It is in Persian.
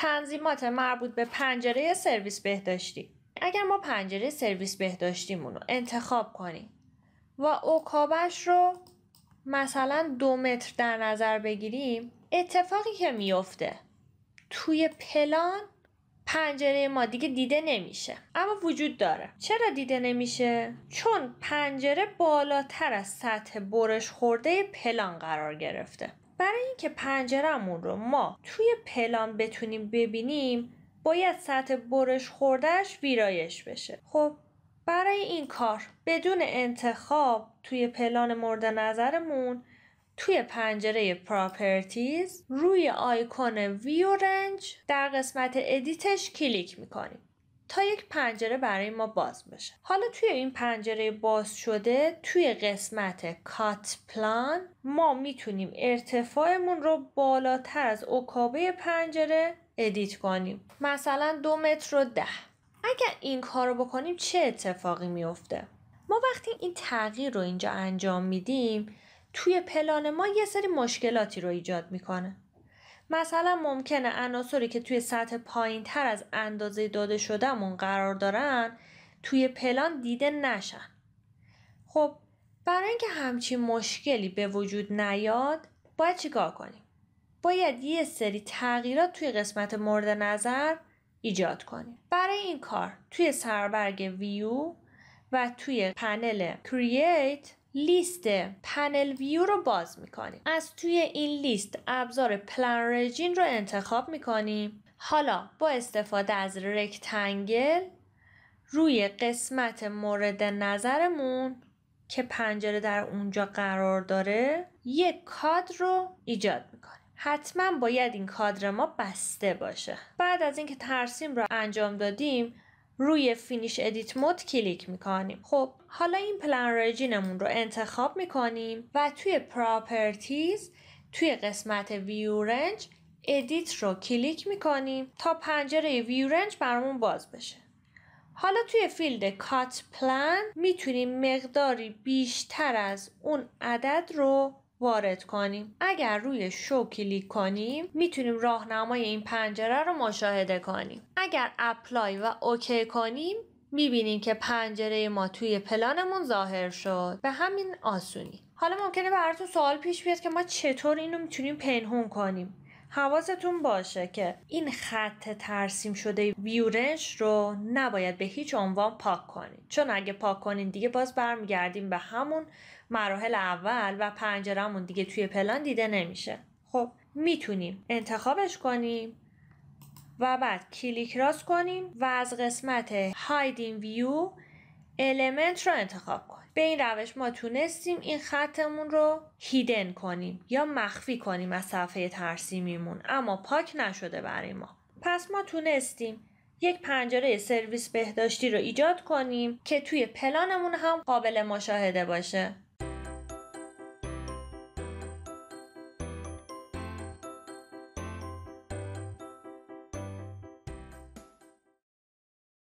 تنظیمات مربوط به پنجره سرویس بهداشتی اگر ما پنجره سرویس بهداشتیمون رو انتخاب کنیم و اوکابش رو مثلا دو متر در نظر بگیریم اتفاقی که میفته توی پلان پنجره ما دیگه دیده نمیشه اما وجود داره چرا دیده نمیشه چون پنجره بالاتر از سطح برش خورده پلان قرار گرفته برای اینکه پنجرمون رو ما توی پلان بتونیم ببینیم باید سطح برش خوردهش ویرایش بشه خب برای این کار بدون انتخاب توی پلان مورد نظرمون توی پنجره پراپرتیز روی آیکون ویو رنج در قسمت ادیتش کلیک میکنیم تا یک پنجره برای ما باز بشه حالا توی این پنجره باز شده توی قسمت کات پلان ما میتونیم ارتفاعمون رو بالاتر از اوکابه پنجره ادیت کنیم مثلا دو متر و ده اگر این کار رو بکنیم چه اتفاقی میفته ما وقتی این تغییر رو اینجا انجام میدیم توی پلان ما یه سری مشکلاتی رو ایجاد میکنه مثلا ممکنه عناصری که توی سطح پایین تر از اندازه داده شدهمون قرار دارن توی پلان دیده نشن. خب برای اینکه همچین مشکلی به وجود نیاد باید چیکار کنیم؟ باید یه سری تغییرات توی قسمت مورد نظر ایجاد کنیم. برای این کار توی سربرگ ویو و توی پنل Create لیست پنل ویو رو باز میکنیم از توی این لیست ابزار پلان رژین رو انتخاب میکنیم حالا با استفاده از رکتنگل روی قسمت مورد نظرمون که پنجره در اونجا قرار داره یک کادر رو ایجاد میکنیم حتما باید این کادر ما بسته باشه بعد از اینکه ترسیم رو انجام دادیم روی فینیش ادیت مود کلیک میکنیم خب حالا این پلن رژینمون رو انتخاب میکنیم و توی پراپرتیز توی قسمت ویو رنج ادیت رو کلیک میکنیم تا پنجره ویو رنج برامون باز بشه حالا توی فیلد کات پلان میتونیم مقداری بیشتر از اون عدد رو وارد کنیم اگر روی شو کلیک کنیم میتونیم راهنمای این پنجره رو مشاهده کنیم اگر اپلای و اوکی کنیم میبینیم که پنجره ما توی پلانمون ظاهر شد به همین آسونی حالا ممکنه براتون سوال پیش بیاد که ما چطور اینو میتونیم پنهون کنیم حواستون باشه که این خط ترسیم شده ویورنش رو نباید به هیچ عنوان پاک کنید چون اگه پاک کنیم دیگه باز برمیگردیم به همون مراحل اول و پنجرهمون دیگه توی پلان دیده نمیشه خب میتونیم انتخابش کنیم و بعد کلیک راست کنیم و از قسمت هایدین ویو المنت رو انتخاب کنیم به این روش ما تونستیم این خطمون رو هیدن کنیم یا مخفی کنیم از صفحه ترسیمیمون اما پاک نشده برای ما پس ما تونستیم یک پنجره سرویس بهداشتی رو ایجاد کنیم که توی پلانمون هم قابل مشاهده باشه